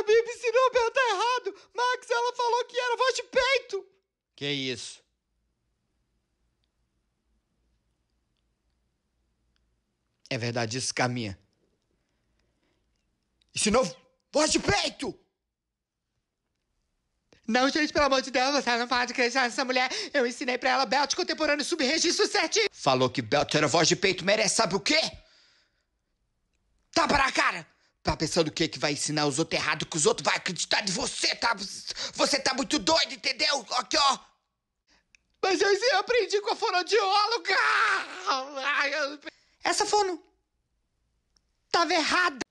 A Bia ensinou a perguntar errado. Max, ela falou que era voz de peito. Que isso? É verdade isso, Caminha. Ensinou voz de peito! Não, gente, pelo amor de Deus, você não pode acreditar nessa mulher. Eu ensinei pra ela belt contemporâneo subregistro certinho. Falou que belt era voz de peito, merece sabe o quê? Tapa na cara! Tá pensando o que que vai ensinar os outros errado que os outros vai acreditar de você, tá? Você tá muito doido, entendeu? Aqui, ó. Mas eu, aprendi com a fonoaudióloga! Essa fono... Tava errada!